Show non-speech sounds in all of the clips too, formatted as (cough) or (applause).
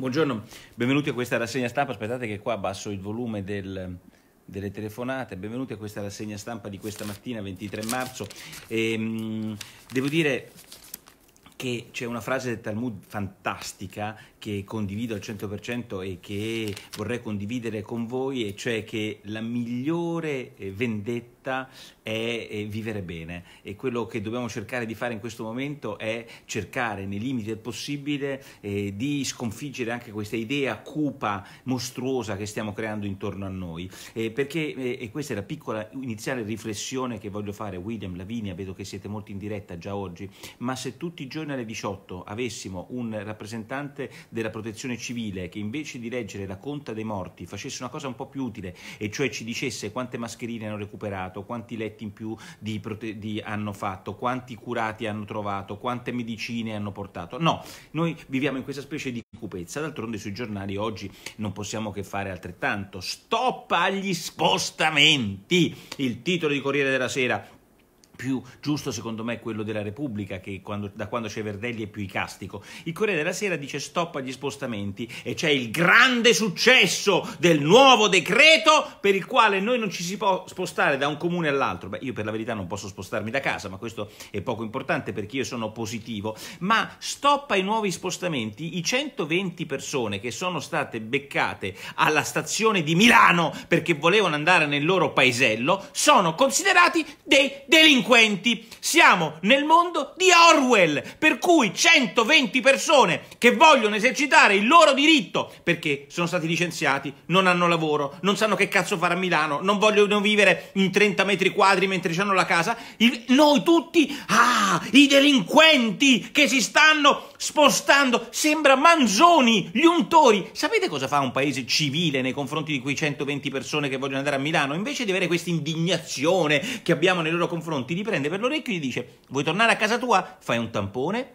Buongiorno, benvenuti a questa rassegna stampa. Aspettate che qua abbasso il volume del, delle telefonate. Benvenuti a questa rassegna stampa di questa mattina, 23 marzo. E, ehm, devo dire che c'è una frase del Talmud fantastica che condivido al 100% e che vorrei condividere con voi, e cioè che la migliore eh, vendetta vita è, è vivere bene e quello che dobbiamo cercare di fare in questo momento è cercare nei limiti del possibile eh, di sconfiggere anche questa idea cupa, mostruosa che stiamo creando intorno a noi. Eh, perché, eh, e questa è la piccola iniziale riflessione che voglio fare, William, Lavinia, vedo che siete molto in diretta già oggi, ma se tutti i giorni alle 18 avessimo un rappresentante della protezione civile che invece di leggere la conta dei morti facesse una cosa un po' più utile, e cioè ci dicesse quante mascherine hanno recuperato, verificato, quanti letti in più di prote- di hanno fatto, quanti curati hanno trovato, quante medicine hanno portato. No, noi viviamo in questa specie di cupezza, d'altronde sui giornali oggi non possiamo che fare altrettanto. Stop agli spostamenti! Il titolo di Corriere della Sera più giusto secondo me è quello della Repubblica, che quando, da quando c'è Verdelli è più icastico. Il Corriere della Sera dice stop agli spostamenti e c'è il grande successo del nuovo decreto per il quale noi non ci si può spostare da un comune all'altro. Beh, io per la verità non posso spostarmi da casa, ma questo è poco importante perché io sono positivo. Ma stop ai nuovi spostamenti, i 120 persone che sono state beccate alla stazione di Milano perché volevano andare nel loro paesello sono considerati dei delinquenti delinquenti siamo nel mondo di Orwell, per cui 120 persone che vogliono esercitare il loro diritto perché sono stati licenziati, non hanno lavoro, non sanno che cazzo fare a Milano, non vogliono vivere in 30 metri quadri mentre hanno la casa. Il, noi tutti, ah, i delinquenti che si stanno spostando, sembra manzoni, gli untori. Sapete cosa fa un paese civile nei confronti di quei 120 persone che vogliono andare a Milano? Invece di avere questa indignazione che abbiamo nei loro confronti, li prende per l'orecchio dice vuoi tornare a casa tua? Fai un tampone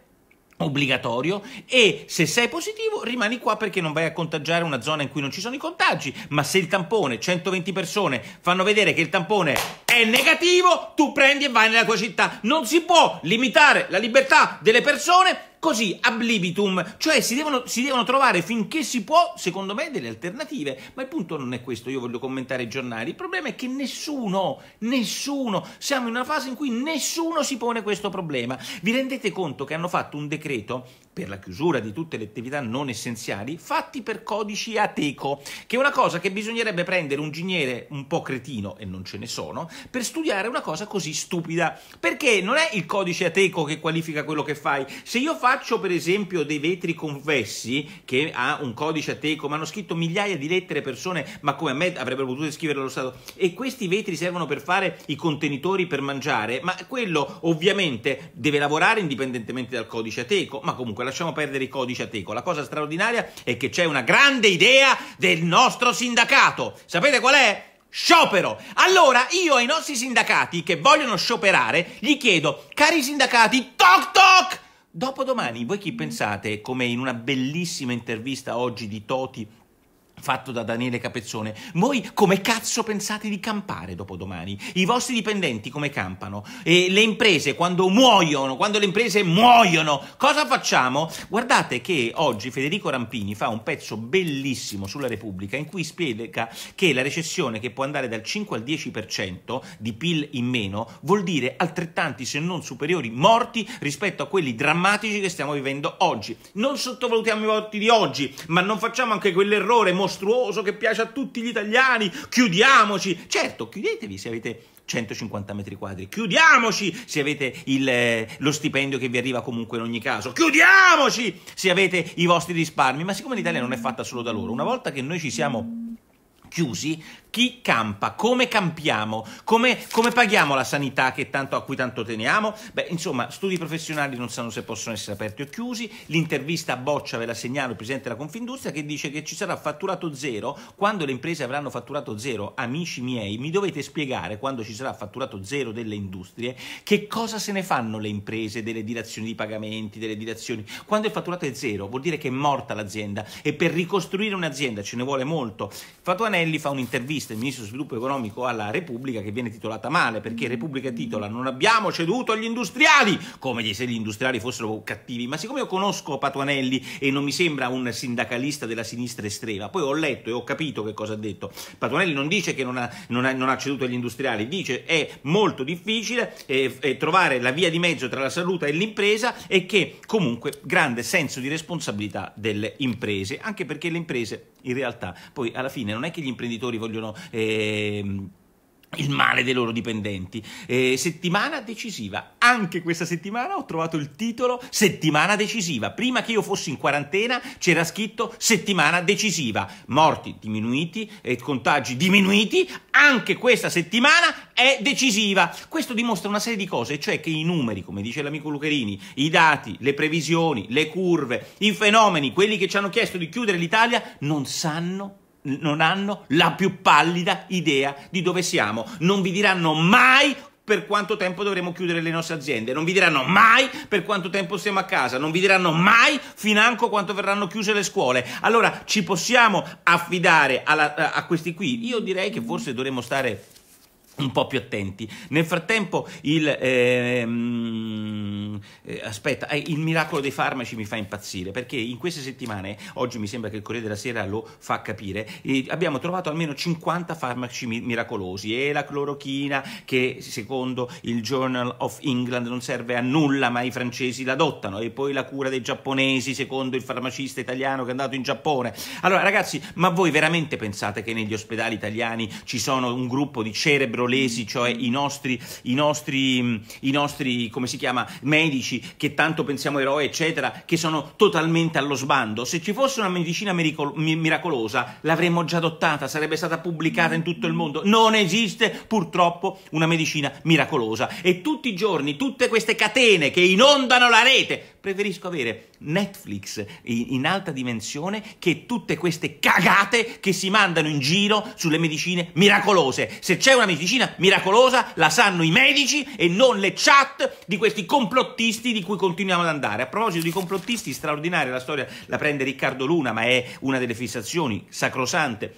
obbligatorio e se sei positivo rimani qua perché non vai a contagiare una zona in cui non ci sono i contagi, ma se il tampone 120 persone fanno vedere che il tampone è negativo, tu prendi e vai nella tua città. Non si può limitare la libertà delle persone così ab libitum, cioè si devono, si devono, trovare finché si può, secondo me, delle alternative. Ma il punto non è questo, io voglio commentare i giornali. Il problema è che nessuno, nessuno, siamo in una fase in cui nessuno si pone questo problema. Vi rendete conto che hanno fatto un decreto per la chiusura di tutte le attività non essenziali fatti per codici ateco, che è una cosa che bisognerebbe prendere un ingegnere un po' cretino, e non ce ne sono, per studiare una cosa così stupida. Perché non è il codice ateco che qualifica quello che fai. Se io faccio per esempio dei vetri confessi, che ha un codice ateco, ma hanno scritto migliaia di lettere persone, ma come a me avrebbero potuto scrivere lo Stato, e questi vetri servono per fare i contenitori per mangiare, ma quello ovviamente deve lavorare indipendentemente dal codice ateco, ma comunque lasciamo perdere i codici a teco. La cosa straordinaria è che c'è una grande idea del nostro sindacato. Sapete qual è? Sciopero! Allora io ai nostri sindacati che vogliono scioperare gli chiedo, cari sindacati, toc toc! Dopodomani, voi chi pensate, come in una bellissima intervista oggi di Toti fatto da Daniele Capezzone. Voi come cazzo pensate di campare dopo domani? I vostri dipendenti come campano? E le imprese quando muoiono, quando le imprese muoiono, cosa facciamo? Guardate che oggi Federico Rampini fa un pezzo bellissimo sulla Repubblica in cui spiega che la recessione che può andare dal 5 al 10% di PIL in meno vuol dire altrettanti se non superiori morti rispetto a quelli drammatici che stiamo vivendo oggi. Non sottovalutiamo i morti di oggi, ma non facciamo anche quell'errore mostrato mostruoso che piace a tutti gli italiani, chiudiamoci. Certo, chiudetevi se avete 150 metri quadri, chiudiamoci se avete il, eh, lo stipendio che vi arriva comunque in ogni caso, chiudiamoci se avete i vostri risparmi, ma siccome l'Italia non è fatta solo da loro, una volta che noi ci siamo chiusi, chi campa, come campiamo, come, come paghiamo la sanità tanto, a cui tanto teniamo. Beh, insomma, studi professionali non sanno se possono essere aperti o chiusi. L'intervista a Boccia, ve la segnalo, il presidente della Confindustria, che dice che ci sarà fatturato zero quando le imprese avranno fatturato zero. Amici miei, mi dovete spiegare quando ci sarà fatturato zero delle industrie che cosa se ne fanno le imprese delle direzioni di pagamenti, delle direzioni. Quando il fatturato è zero, vuol dire che è morta l'azienda e per ricostruire un'azienda ce ne vuole molto. Fatuanelli fa un'intervista intervista il ministro dello sviluppo economico alla Repubblica che viene titolata male perché Repubblica titola non abbiamo ceduto agli industriali come se gli industriali fossero cattivi ma siccome io conosco Patuanelli e non mi sembra un sindacalista della sinistra estrema poi ho letto e ho capito che cosa ha detto Patuanelli non dice che non ha, non ha, non ha ceduto agli industriali dice è molto difficile eh, eh trovare la via di mezzo tra la salute e l'impresa e che comunque grande senso di responsabilità delle imprese anche perché le imprese in realtà poi alla fine non è che gli imprenditori vogliono... Eh, il male dei loro dipendenti. Eh, settimana decisiva. Anche questa settimana ho trovato il titolo Settimana decisiva. Prima che io fossi in quarantena c'era scritto Settimana decisiva. Morti diminuiti e contagi diminuiti. Anche questa settimana è decisiva. Questo dimostra una serie di cose, cioè che i numeri, come dice l'amico Lucherini, i dati, le previsioni, le curve, i fenomeni, quelli che ci hanno chiesto di chiudere l'Italia, non sanno non hanno la più pallida idea di dove siamo. Non vi diranno mai per quanto tempo dovremo chiudere le nostre aziende, non vi diranno mai per quanto tempo stiamo a casa, non vi diranno mai financo quanto verranno chiuse le scuole. Allora ci possiamo affidare alla, a questi qui? Io direi che forse dovremmo stare un po' più attenti. Nel frattempo il, ehm, eh, aspetta, eh, il miracolo dei farmaci mi fa impazzire perché in queste settimane, oggi mi sembra che il Corriere della Sera lo fa capire, eh, abbiamo trovato almeno 50 farmaci mi- miracolosi e la clorochina che secondo il Journal of England non serve a nulla ma i francesi l'adottano e poi la cura dei giapponesi secondo il farmacista italiano che è andato in Giappone. Allora ragazzi, ma voi veramente pensate che negli ospedali italiani ci sono un gruppo di cerebro tirolesi, cioè i nostri, i nostri, i nostri come si chiama, medici che tanto pensiamo eroi, eccetera, che sono totalmente allo sbando. Se ci fosse una medicina miracolosa l'avremmo già adottata, sarebbe stata pubblicata in tutto il mondo. Non esiste purtroppo una medicina miracolosa e tutti i giorni tutte queste catene che inondano la rete preferisco avere Netflix in, alta dimensione che tutte queste cagate che si mandano in giro sulle medicine miracolose. Se c'è una medicina medicina miracolosa la sanno i medici e non le chat di questi complottisti di cui continuiamo ad andare. A proposito di complottisti, straordinaria la storia, la prende Riccardo Luna, ma è una delle fissazioni sacrosante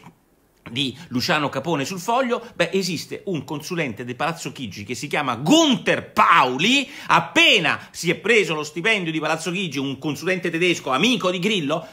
di Luciano Capone sul foglio, beh, esiste un consulente del Palazzo Chigi che si chiama Gunther Pauli, appena si è preso lo stipendio di Palazzo Chigi, un consulente tedesco, amico di Grillo,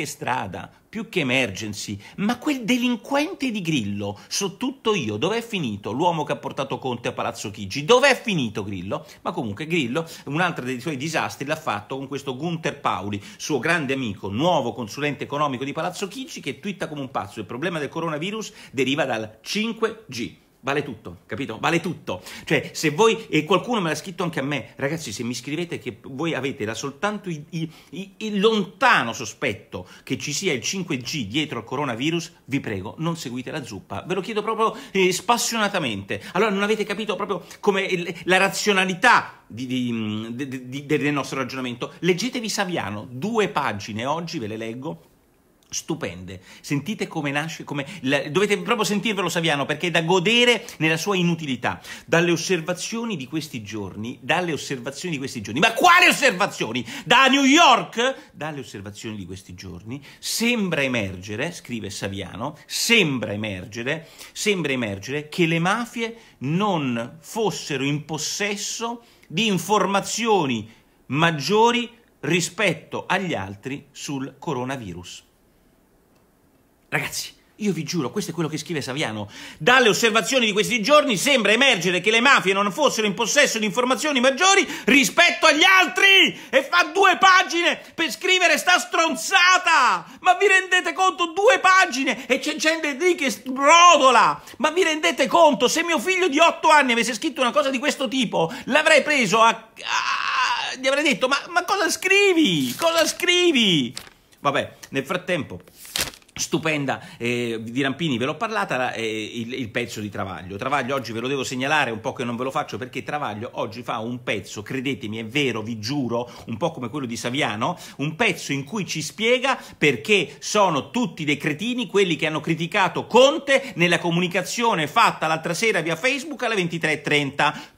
che strada, più che emergency, ma quel delinquente di Grillo, so tutto io, dov'è finito? L'uomo che ha portato Conte a Palazzo Chigi, dov'è finito Grillo? Ma comunque Grillo, un altro dei suoi disastri l'ha fatto con questo Gunther Pauli, suo grande amico, nuovo consulente economico di Palazzo Chigi, che twitta come un pazzo, il problema del coronavirus deriva dal 5G. Vale tutto, capito? Vale tutto. Cioè, se voi, e qualcuno me l'ha scritto anche a me, ragazzi, se mi scrivete che voi avete da soltanto il, il, il, lontano sospetto che ci sia il 5G dietro al coronavirus, vi prego, non seguite la zuppa. Ve lo chiedo proprio eh, spassionatamente. Allora, non avete capito proprio come la razionalità di, di, di, del nostro ragionamento. Leggetevi Saviano, due pagine oggi, ve le leggo, stupende. Sentite come nasce, come la, dovete proprio sentirvelo Saviano perché è da godere nella sua inutilità. Dalle osservazioni di questi giorni, dalle osservazioni di questi giorni, ma quali osservazioni? Da New York? Dalle osservazioni di questi giorni sembra emergere, scrive Saviano, sembra emergere, sembra emergere che le mafie non fossero in possesso di informazioni maggiori rispetto agli altri sul coronavirus. Ragazzi, io vi giuro, questo è quello che scrive Saviano. Dalle osservazioni di questi giorni sembra emergere che le mafie non fossero in possesso di informazioni maggiori rispetto agli altri! E fa due pagine per scrivere sta stronzata! Ma vi rendete conto? Due pagine! E c'è gente lì che brodola! Ma vi rendete conto? Se mio figlio di otto anni avesse scritto una cosa di questo tipo, l'avrei preso a... a... gli avrei detto, ma, ma cosa scrivi? Cosa scrivi? Vabbè, nel frattempo... Stupenda eh, di Rampini, ve l'ho parlata, eh, il, il, pezzo di Travaglio. Travaglio oggi ve lo devo segnalare, un po' che non ve lo faccio perché Travaglio oggi fa un pezzo, credetemi, è vero, vi giuro, un po' come quello di Saviano, un pezzo in cui ci spiega perché sono tutti dei cretini quelli che hanno criticato Conte nella comunicazione fatta l'altra sera via Facebook alle 23.30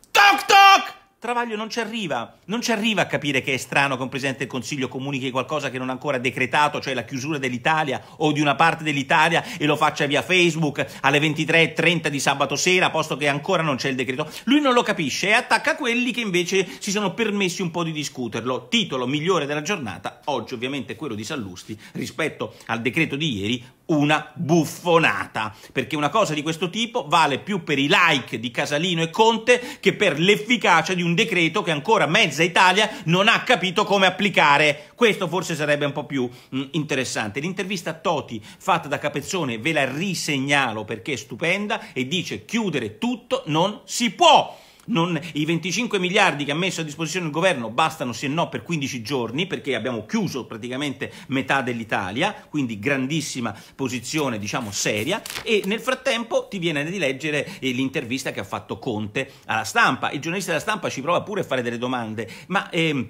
Travaglio non ci arriva, non ci arriva a capire che è strano che un Presidente del Consiglio comunichi qualcosa che non ha ancora decretato, cioè la chiusura dell'Italia o di una parte dell'Italia e lo faccia via Facebook alle 23.30 di sabato sera, posto che ancora non c'è il decreto. Lui non lo capisce e attacca quelli che invece si sono permessi un po' di discuterlo. Titolo migliore della giornata, oggi ovviamente quello di Sallusti rispetto al decreto di ieri, una buffonata, perché una cosa di questo tipo vale più per i like di Casalino e Conte che per l'efficacia di un decreto che ancora mezza Italia non ha capito come applicare. Questo forse sarebbe un po' più mh, mm, interessante. L'intervista a Toti fatta da Capezzone ve la risegnalo perché è stupenda e dice chiudere tutto non si può non, i 25 miliardi che ha messo a disposizione il governo bastano se no per 15 giorni perché abbiamo chiuso praticamente metà dell'Italia, quindi grandissima posizione diciamo seria e nel frattempo ti viene di leggere eh, l'intervista che ha fatto Conte alla stampa, il giornalista della stampa ci prova pure a fare delle domande, ma ehm,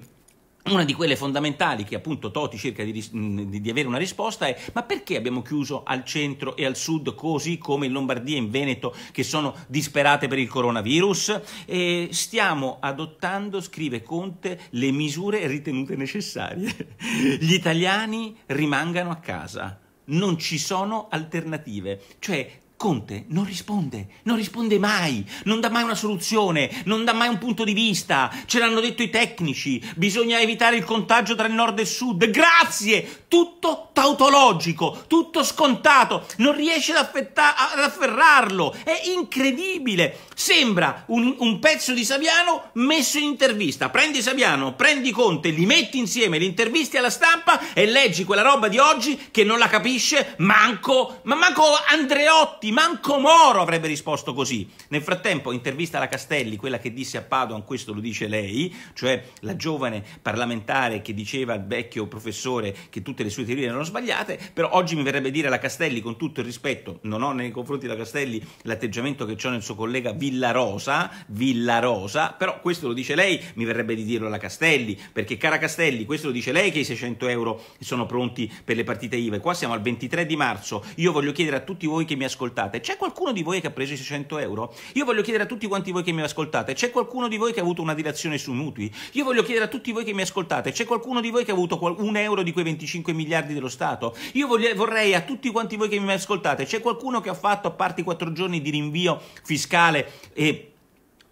una di quelle fondamentali che appunto Toti cerca di, di, di, avere una risposta è ma perché abbiamo chiuso al centro e al sud così come in Lombardia e in Veneto che sono disperate per il coronavirus? E stiamo adottando, scrive Conte, le misure ritenute necessarie. (laughs) Gli italiani rimangano a casa non ci sono alternative. Cioè, Conte non risponde, non risponde mai, non dà mai una soluzione, non dà mai un punto di vista, ce l'hanno detto i tecnici, bisogna evitare il contagio tra il nord e il sud, grazie, tutto tautologico, tutto scontato, non riesce ad, affetta- ad afferrarlo, è incredibile, sembra un, un, pezzo di Saviano messo in intervista, prendi Saviano, prendi Conte, li metti insieme, li intervisti alla stampa e leggi quella roba di oggi che non la capisce manco, ma manco Andreotti, manco Moro avrebbe risposto così. Nel frattempo intervista alla Castelli, quella che disse a Padoan, questo lo dice lei, cioè la giovane parlamentare che diceva al vecchio professore che tutte le sue teorie erano sbagliate, sbagliate, però oggi mi verrebbe dire la Castelli, con tutto il rispetto, non ho nei confronti della Castelli l'atteggiamento che ho nel suo collega Villarosa, Villarosa, però questo lo dice lei, mi verrebbe di dirlo alla Castelli, perché cara Castelli, questo lo dice lei che i 600 euro sono pronti per le partite IVA, qua siamo al 23 di marzo, io voglio chiedere a tutti voi che mi ascoltate, c'è qualcuno di voi che ha preso i 600 euro? Io voglio chiedere a tutti quanti voi che mi ascoltate, c'è qualcuno di voi che ha avuto una dilazione sui mutui? Io voglio chiedere a tutti voi che mi ascoltate, c'è qualcuno di voi che ha avuto un euro di quei 25 miliardi dello Stato? Stato. Io voglio, vorrei a tutti quanti voi che mi ascoltate, c'è qualcuno che ha fatto, a parte i quattro giorni di rinvio fiscale e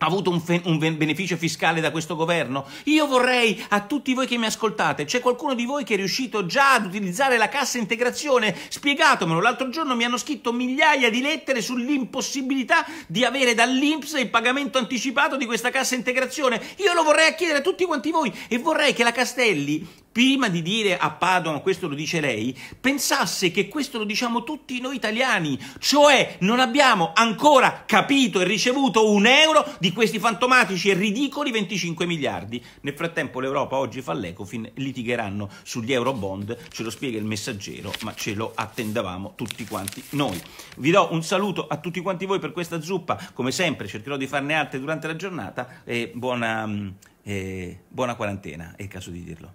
ha avuto un, fe- un, beneficio fiscale da questo governo? Io vorrei a tutti voi che mi ascoltate, c'è qualcuno di voi che è riuscito già ad utilizzare la cassa integrazione? Spiegatemelo, l'altro giorno mi hanno scritto migliaia di lettere sull'impossibilità di avere dall'Inps il pagamento anticipato di questa cassa integrazione. Io lo vorrei chiedere a tutti quanti voi e vorrei che la Castelli prima di dire a Padova questo lo dice lei, pensasse che questo lo diciamo tutti noi italiani, cioè non abbiamo ancora capito e ricevuto un euro di di questi fantomatici e ridicoli 25 miliardi. Nel frattempo l'Europa oggi fa l'Ecofin, litigheranno sugli euro bond, ce lo spiega il messaggero, ma ce lo attendavamo tutti quanti noi. Vi do un saluto a tutti quanti voi per questa zuppa, come sempre cercherò di farne altre durante la giornata e buona, eh, buona quarantena, è il caso di dirlo.